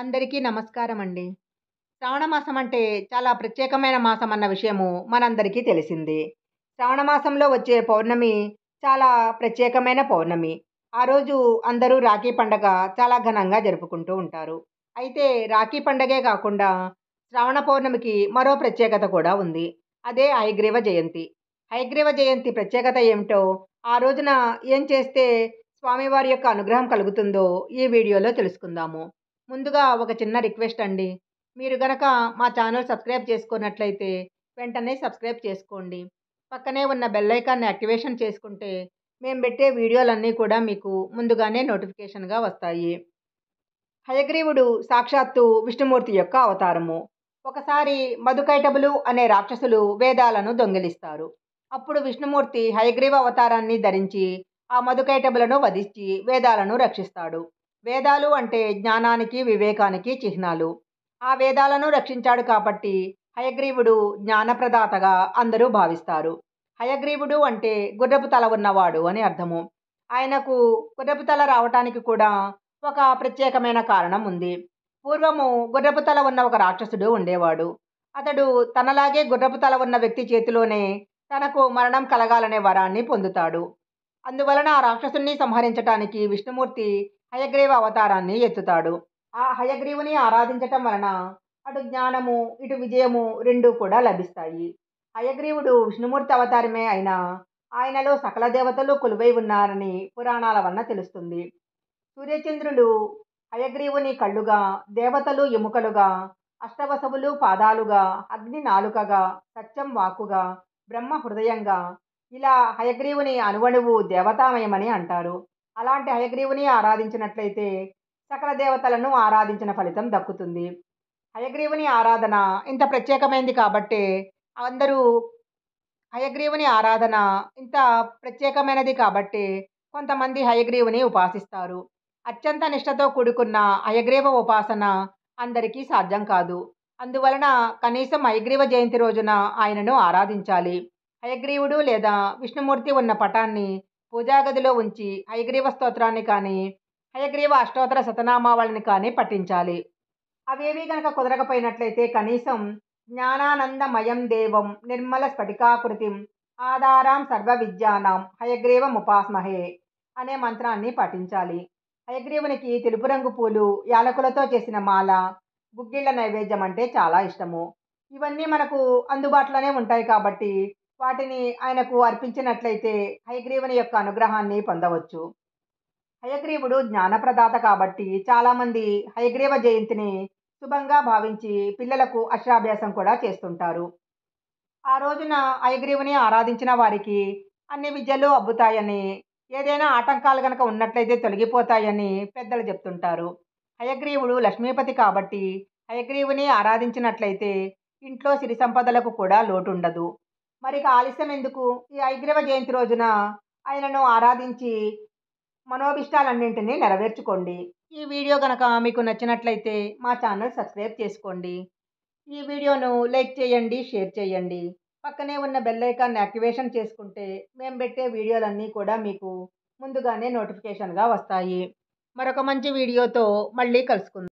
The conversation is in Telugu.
అందరికీ నమస్కారం అండి శ్రావణ మాసం అంటే చాలా ప్రత్యేకమైన మాసం అన్న విషయము మనందరికీ తెలిసింది శ్రావణ మాసంలో వచ్చే పౌర్ణమి చాలా ప్రత్యేకమైన పౌర్ణమి ఆ రోజు అందరూ రాఖీ పండగ చాలా ఘనంగా జరుపుకుంటూ ఉంటారు అయితే రాఖీ పండగే కాకుండా శ్రావణ పౌర్ణమికి మరో ప్రత్యేకత కూడా ఉంది అదే హైగ్రీవ జయంతి హైగ్రీవ జయంతి ప్రత్యేకత ఏమిటో ఆ రోజున ఏం చేస్తే స్వామివారి యొక్క అనుగ్రహం కలుగుతుందో ఈ వీడియోలో తెలుసుకుందాము ముందుగా ఒక చిన్న రిక్వెస్ట్ అండి మీరు గనక మా ఛానల్ సబ్స్క్రైబ్ చేసుకున్నట్లయితే వెంటనే సబ్స్క్రైబ్ చేసుకోండి పక్కనే ఉన్న బెల్లైకాన్ని యాక్టివేషన్ చేసుకుంటే మేము పెట్టే వీడియోలన్నీ కూడా మీకు ముందుగానే నోటిఫికేషన్గా వస్తాయి హయగ్రీవుడు సాక్షాత్తు విష్ణుమూర్తి యొక్క అవతారము ఒకసారి మధుకైటబులు అనే రాక్షసులు వేదాలను దొంగిలిస్తారు అప్పుడు విష్ణుమూర్తి హయగ్రీవ అవతారాన్ని ధరించి ఆ మధుకైటబులను వధించి వేదాలను రక్షిస్తాడు వేదాలు అంటే జ్ఞానానికి వివేకానికి చిహ్నాలు ఆ వేదాలను రక్షించాడు కాబట్టి హయగ్రీవుడు జ్ఞానప్రదాతగా అందరూ భావిస్తారు హయగ్రీవుడు అంటే గుర్రపు తల ఉన్నవాడు అని అర్థము ఆయనకు గుర్రపు తల రావటానికి కూడా ఒక ప్రత్యేకమైన కారణం ఉంది పూర్వము గుర్రపు తల ఉన్న ఒక రాక్షసుడు ఉండేవాడు అతడు తనలాగే గుర్రపు తల ఉన్న వ్యక్తి చేతిలోనే తనకు మరణం కలగాలనే వరాన్ని పొందుతాడు అందువలన ఆ రాక్షసుని సంహరించటానికి విష్ణుమూర్తి హయగ్రీవ అవతారాన్ని ఎత్తుతాడు ఆ హయగ్రీవుని ఆరాధించటం వలన అటు జ్ఞానము ఇటు విజయము రెండూ కూడా లభిస్తాయి హయగ్రీవుడు విష్ణుమూర్తి అవతారమే అయినా ఆయనలో సకల దేవతలు కొలువై ఉన్నారని పురాణాల వలన తెలుస్తుంది సూర్యచంద్రుడు హయగ్రీవుని కళ్ళుగా దేవతలు ఎముకలుగా అష్టవసవులు పాదాలుగా అగ్ని నాలుకగా సత్యం వాకుగా బ్రహ్మ హృదయంగా ఇలా హయగ్రీవుని అనువణువు దేవతామయమని అంటారు అలాంటి హయగ్రీవుని ఆరాధించినట్లయితే సకల దేవతలను ఆరాధించిన ఫలితం దక్కుతుంది హయగ్రీవుని ఆరాధన ఇంత ప్రత్యేకమైంది కాబట్టే అందరూ హయగ్రీవుని ఆరాధన ఇంత ప్రత్యేకమైనది కాబట్టి కొంతమంది హయగ్రీవుని ఉపాసిస్తారు అత్యంత నిష్టతో కూడుకున్న హయగ్రీవ ఉపాసన అందరికీ సాధ్యం కాదు అందువలన కనీసం హయగ్రీవ జయంతి రోజున ఆయనను ఆరాధించాలి హయగ్రీవుడు లేదా విష్ణుమూర్తి ఉన్న పటాన్ని పూజాగదిలో ఉంచి హయగ్రీవ స్తోత్రాన్ని కానీ హయగ్రీవ అష్టోత్తర శతనామావళిని కానీ పఠించాలి అవేవి గనక కుదరకపోయినట్లయితే కనీసం జ్ఞానానందమయం దేవం నిర్మల స్ఫటికాకృతిం ఆధారాం సర్వ విద్యానాం హయగ్రీవం ఉపాస్మహే అనే మంత్రాన్ని పాటించాలి హయగ్రీవునికి తెలుపు రంగు పూలు యాలకులతో చేసిన మాల గుగ్గిళ్ళ నైవేద్యం అంటే చాలా ఇష్టము ఇవన్నీ మనకు అందుబాటులోనే ఉంటాయి కాబట్టి వాటిని ఆయనకు అర్పించినట్లయితే హయగ్రీవుని యొక్క అనుగ్రహాన్ని పొందవచ్చు హయగ్రీవుడు జ్ఞానప్రదాత కాబట్టి చాలామంది హయగ్రీవ జయంతిని శుభంగా భావించి పిల్లలకు అక్షరాభ్యాసం కూడా చేస్తుంటారు ఆ రోజున హయగ్రీవుని ఆరాధించిన వారికి అన్ని విద్యలు అబ్బుతాయని ఏదైనా ఆటంకాలు కనుక ఉన్నట్లయితే తొలగిపోతాయని పెద్దలు చెప్తుంటారు హయగ్రీవుడు లక్ష్మీపతి కాబట్టి హయగ్రీవుని ఆరాధించినట్లయితే ఇంట్లో సిరి సంపదలకు కూడా లోటుండదు మరిక ఆలస్యం ఎందుకు ఈ ఐగ్రవ జయంతి రోజున ఆయనను ఆరాధించి మనోభిష్టాలన్నింటినీ నెరవేర్చుకోండి ఈ వీడియో కనుక మీకు నచ్చినట్లయితే మా ఛానల్ సబ్స్క్రైబ్ చేసుకోండి ఈ వీడియోను లైక్ చేయండి షేర్ చేయండి పక్కనే ఉన్న బెల్లైకాన్ని యాక్టివేషన్ చేసుకుంటే మేము పెట్టే వీడియోలన్నీ కూడా మీకు ముందుగానే నోటిఫికేషన్గా వస్తాయి మరొక మంచి వీడియోతో మళ్ళీ కలుసుకుందాం